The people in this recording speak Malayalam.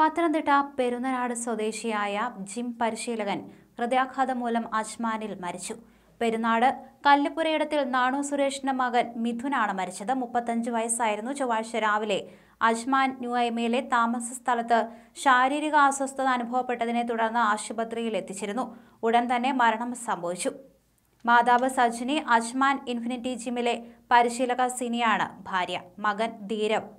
പത്തനംതിട്ട പെരുന്നനാട് സ്വദേശിയായ ജിം പരിശീലകൻ ഹൃദയാഘാതം മൂലം അജ്മാനിൽ മരിച്ചു പെരുന്നാട് കല്ലുപുരയിടത്തിൽ നാണു സുരേഷിന്റെ മകൻ മിഥുനാണ് മരിച്ചത് മുപ്പത്തഞ്ച് വയസ്സായിരുന്നു ചൊവ്വാഴ്ച രാവിലെ അജ്മാൻ ന്യൂഐമയിലെ താമസ സ്ഥലത്ത് ശാരീരിക അസ്വസ്ഥത അനുഭവപ്പെട്ടതിനെ തുടർന്ന് ആശുപത്രിയിൽ എത്തിച്ചിരുന്നു ഉടൻ തന്നെ മരണം സംഭവിച്ചു മാതാവ് സജിനി അജ്മാൻ ഇൻഫിനിറ്റി ജിമ്മിലെ പരിശീലക സിനിയാണ് ഭാര്യ മകൻ ധീരവ്